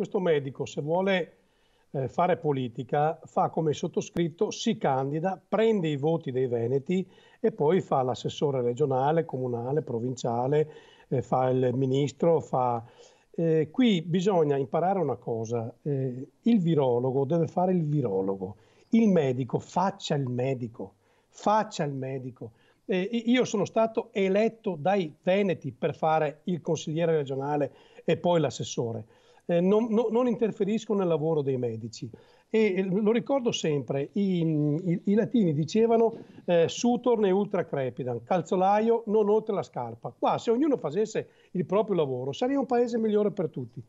Questo medico, se vuole eh, fare politica, fa come sottoscritto, si candida, prende i voti dei Veneti e poi fa l'assessore regionale, comunale, provinciale, eh, fa il ministro, fa... Eh, qui bisogna imparare una cosa, eh, il virologo deve fare il virologo, il medico faccia il medico, faccia il medico. Eh, io sono stato eletto dai Veneti per fare il consigliere regionale e poi l'assessore eh, non, no, non, interferiscono nel lavoro dei medici. E eh, lo ricordo sempre, i, i, i latini dicevano eh, sutorne ultra crepidam, calzolaio non oltre la scarpa. Qua se ognuno facesse il proprio lavoro sarebbe un paese migliore per tutti.